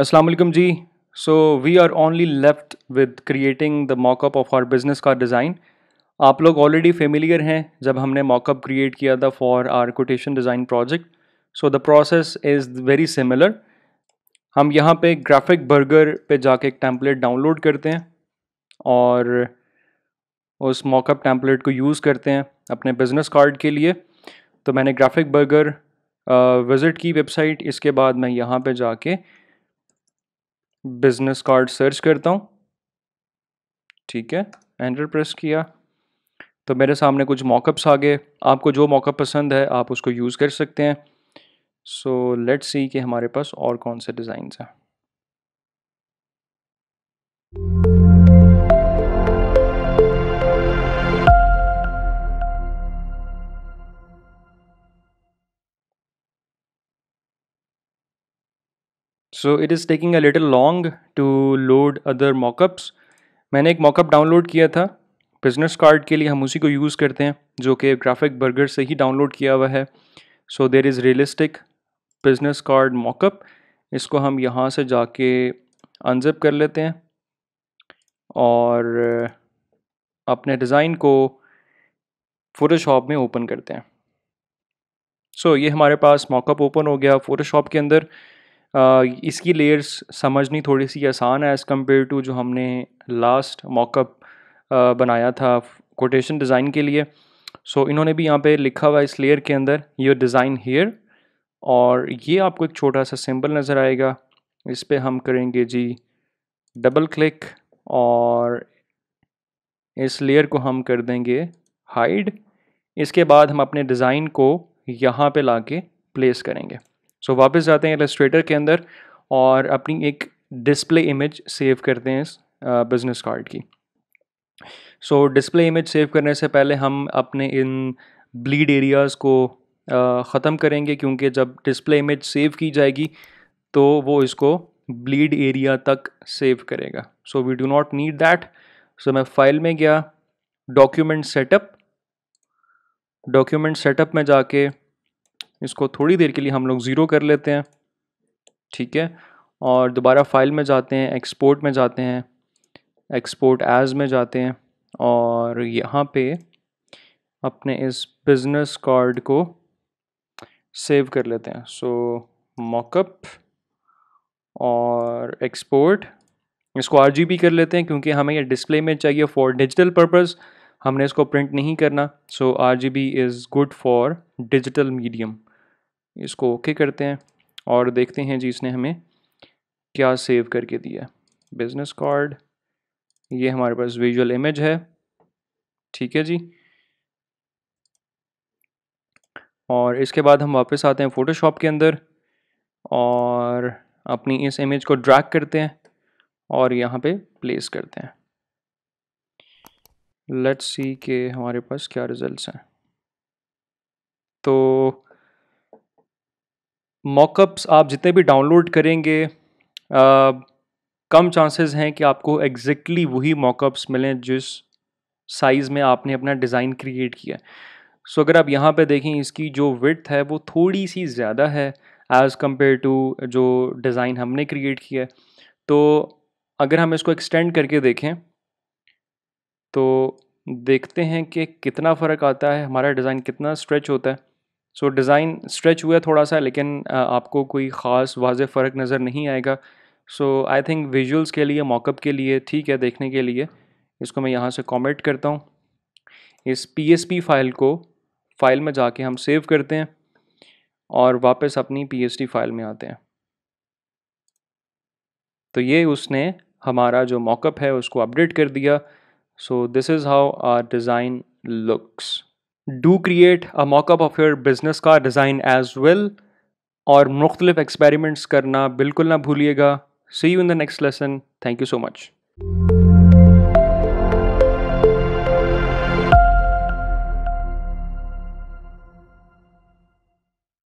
असलकम जी so we are only left with creating the mockup of our business का design आप लोग ऑलरेडी फेमिलियर हैं जब हमने मॉकअप क्रिएट किया था for our quotation design project so the process is very similar हम यहाँ पे ग्राफिक बर्गर पे जाके एक टैंपलेट डाउनलोड करते हैं और उस मॉकअप टैंपलेट को यूज़ करते हैं अपने बिजनेस कार्ड के लिए तो मैंने ग्राफिक बर्गर विज़िट की वेबसाइट इसके बाद मैं यहाँ पे जाके बिजनेस कार्ड सर्च करता हूँ ठीक है एंटर प्रेस किया तो मेरे सामने कुछ मॉकअप्स आ गए आपको जो मॉकअप पसंद है आप उसको यूज़ कर सकते हैं सो लेट्स सी कि हमारे पास और कौन से डिज़ाइंस हैं so it is taking a little long to load other mockups मैंने एक मॉकअप डाउनलोड किया था बिजनेस कार्ड के लिए हम उसी को यूज़ करते हैं जो कि ग्राफिक बर्गर से ही डाउनलोड किया हुआ है so there is realistic business card mockup इसको हम यहाँ से जाके अनजिप कर लेते हैं और अपने डिज़ाइन को फ़ोटोशॉप में ओपन करते हैं सो so, ये हमारे पास मॉकअप ओपन हो गया फ़ोटोशॉप के अंदर इसकी लेयर्स समझनी थोड़ी सी आसान है एज़ कम्पेयर टू जो हमने लास्ट मॉकअप बनाया था कोटेशन डिज़ाइन के लिए सो so, इन्होंने भी यहाँ पे लिखा हुआ इस लेयर के अंदर योर डिज़ाइन हेयर और ये आपको एक छोटा सा सिंबल नज़र आएगा इस पर हम करेंगे जी डबल क्लिक और इस लेयर को हम कर देंगे हाइड इसके बाद हम अपने डिज़ाइन को यहाँ पे लाके प्लेस करेंगे सो so, वापस जाते हैं एलस्ट्रेटर के अंदर और अपनी एक डिस्प्ले इमेज सेव करते हैं इस बिज़नेस कार्ड की सो डिस्प्ले इमेज सेव करने से पहले हम अपने इन ब्लीड एरियाज़ को ख़त्म करेंगे क्योंकि जब डिस्प्ले इमेज सेव की जाएगी तो वो इसको ब्लीड एरिया तक सेव करेगा so we do not need that so मैं फाइल में गया डॉक्यूमेंट सेटअप डॉक्यूमेंट सेटअप में जाके इसको थोड़ी देर के लिए हम लोग ज़ीरो कर लेते हैं ठीक है और दोबारा फाइल में जाते हैं एक्सपोर्ट में जाते हैं एक्सपोर्ट एज में जाते हैं और यहाँ पे अपने इस बिज़नेस कार्ड को सेव कर लेते हैं सो मॉकअप और एक्सपोर्ट इसको आर कर लेते हैं क्योंकि हमें ये डिस्प्ले में चाहिए फॉर डिजिटल पर्पज़ हमने इसको प्रिंट नहीं करना so our is good for digital medium इसको ओके okay करते हैं और देखते हैं जी इसने हमें क्या सेव करके दिया बिज़नेस कार्ड ये हमारे पास विजुअल इमेज है ठीक है जी और इसके बाद हम वापस आते हैं फ़ोटोशॉप के अंदर और अपनी इस इमेज को ड्रैग करते हैं और यहाँ पे प्लेस करते हैं लेट्स सी के हमारे पास क्या रिजल्ट्स हैं तो मॉकअप्स आप जितने भी डाउनलोड करेंगे आ, कम चांसेस हैं कि आपको एग्जैक्टली exactly वही मॉकअप्स मिलें जिस साइज़ में आपने अपना डिज़ाइन क्रिएट किया सो so, अगर आप यहाँ पे देखें इसकी जो विथ है वो थोड़ी सी ज़्यादा है एज़ कम्पेयर टू जो डिज़ाइन हमने क्रिएट किया है तो अगर हम इसको एक्सटेंड करके देखें तो देखते हैं कि कितना फ़र्क आता है हमारा डिज़ाइन कितना स्ट्रेच होता है सो so, डिज़ाइन स्ट्रेच हुआ थोड़ा सा लेकिन आपको कोई ख़ास वाज फ़र्क नज़र नहीं आएगा सो आई थिंक विजुअल्स के लिए मॉकअप के लिए ठीक है देखने के लिए इसको मैं यहाँ से कॉमेंट करता हूँ इस पी फाइल को फाइल में जाके हम सेव करते हैं और वापस अपनी पी फाइल में आते हैं तो ये उसने हमारा जो मॉकअप है उसको अपडेट कर दिया so this is how our design looks do create a mock-up your business का डिज़ाइन एज वेल और मुख्तलिफ एक्सपेरिमेंट्स करना बिल्कुल ना भूलिएगा see you in the next lesson thank you so much